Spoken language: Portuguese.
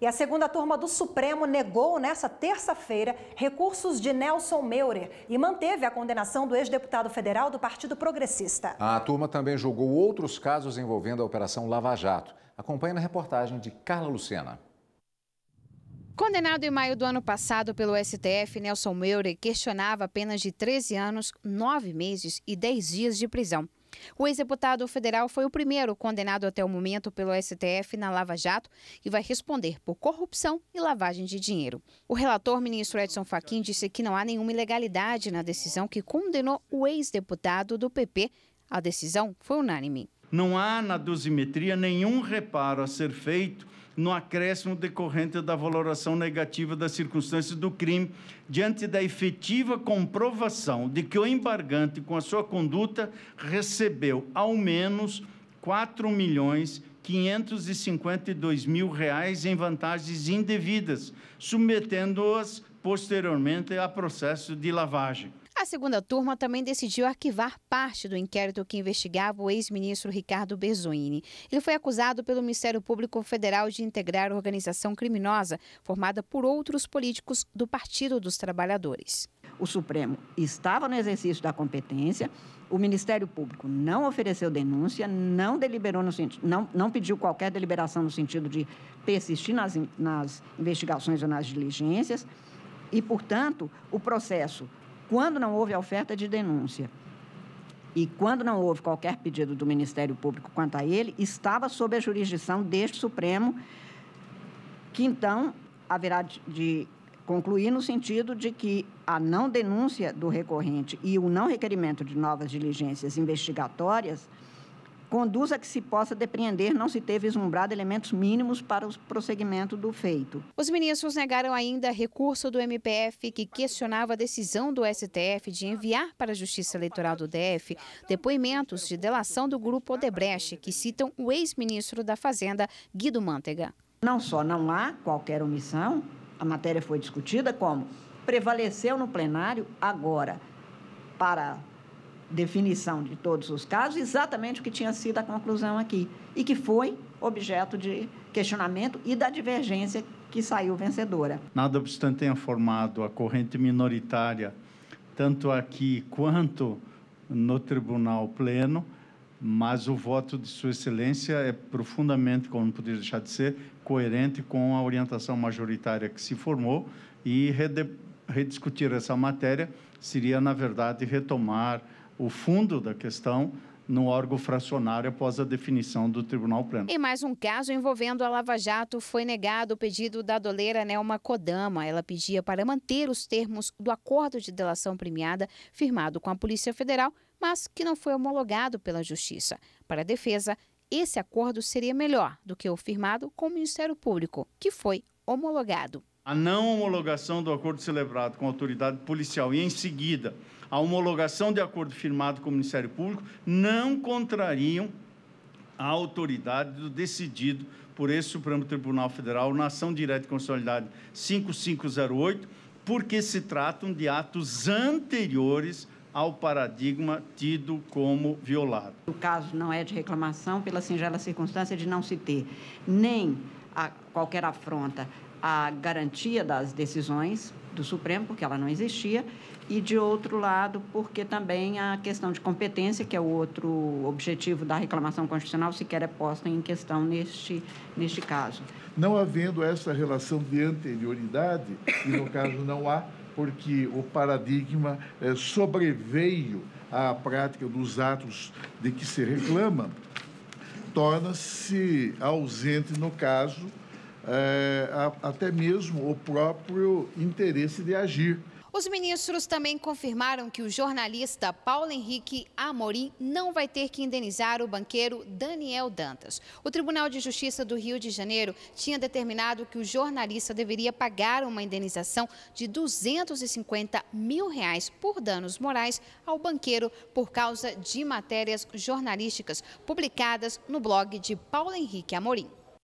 E a segunda turma do Supremo negou nessa terça-feira recursos de Nelson Meurer e manteve a condenação do ex-deputado federal do Partido Progressista. A turma também julgou outros casos envolvendo a Operação Lava Jato. Acompanhe na reportagem de Carla Lucena. Condenado em maio do ano passado pelo STF, Nelson Meurer questionava apenas de 13 anos, 9 meses e 10 dias de prisão. O ex-deputado federal foi o primeiro condenado até o momento pelo STF na Lava Jato e vai responder por corrupção e lavagem de dinheiro. O relator, ministro Edson Fachin, disse que não há nenhuma ilegalidade na decisão que condenou o ex-deputado do PP. A decisão foi unânime. Não há na dosimetria nenhum reparo a ser feito no acréscimo decorrente da valoração negativa das circunstâncias do crime, diante da efetiva comprovação de que o embargante, com a sua conduta, recebeu ao menos R$ milhões mil reais em vantagens indevidas, submetendo-as posteriormente a processo de lavagem. A segunda turma também decidiu arquivar parte do inquérito que investigava o ex-ministro Ricardo Bezoini. Ele foi acusado pelo Ministério Público Federal de integrar organização criminosa formada por outros políticos do Partido dos Trabalhadores. O Supremo estava no exercício da competência, o Ministério Público não ofereceu denúncia, não deliberou no sentido, não, não pediu qualquer deliberação no sentido de persistir nas, nas investigações ou nas diligências, e, portanto, o processo quando não houve oferta de denúncia e quando não houve qualquer pedido do Ministério Público quanto a ele, estava sob a jurisdição deste Supremo, que então haverá de concluir no sentido de que a não denúncia do recorrente e o não requerimento de novas diligências investigatórias conduz a que se possa depreender não se ter vislumbrado elementos mínimos para o prosseguimento do feito. Os ministros negaram ainda recurso do MPF que questionava a decisão do STF de enviar para a Justiça Eleitoral do DF depoimentos de delação do grupo Odebrecht, que citam o ex-ministro da Fazenda, Guido Mantega. Não só não há qualquer omissão, a matéria foi discutida como prevaleceu no plenário agora para definição de todos os casos, exatamente o que tinha sido a conclusão aqui, e que foi objeto de questionamento e da divergência que saiu vencedora. Nada obstante tenha formado a corrente minoritária, tanto aqui quanto no Tribunal Pleno, mas o voto de Sua Excelência é profundamente, como não poderia deixar de ser, coerente com a orientação majoritária que se formou e rediscutir essa matéria seria, na verdade, retomar o fundo da questão no órgão fracionário após a definição do Tribunal Pleno. E mais um caso envolvendo a Lava Jato foi negado o pedido da doleira Nelma Kodama. Ela pedia para manter os termos do acordo de delação premiada firmado com a Polícia Federal, mas que não foi homologado pela Justiça. Para a defesa, esse acordo seria melhor do que o firmado com o Ministério Público, que foi homologado a não homologação do acordo celebrado com a autoridade policial e, em seguida, a homologação de acordo firmado com o Ministério Público não contrariam a autoridade do decidido por esse Supremo Tribunal Federal na ação direta de consolidade 5508, porque se tratam de atos anteriores ao paradigma tido como violado. O caso não é de reclamação pela singela circunstância de não se ter nem a qualquer afronta à garantia das decisões do Supremo, porque ela não existia, e de outro lado, porque também a questão de competência, que é o outro objetivo da reclamação constitucional, sequer é posta em questão neste, neste caso. Não havendo essa relação de anterioridade, e no caso não há, porque o paradigma eh, sobreveio à prática dos atos de que se reclama torna-se ausente no caso é, a, até mesmo o próprio interesse de agir. Os ministros também confirmaram que o jornalista Paulo Henrique Amorim não vai ter que indenizar o banqueiro Daniel Dantas. O Tribunal de Justiça do Rio de Janeiro tinha determinado que o jornalista deveria pagar uma indenização de 250 mil reais por danos morais ao banqueiro por causa de matérias jornalísticas publicadas no blog de Paulo Henrique Amorim.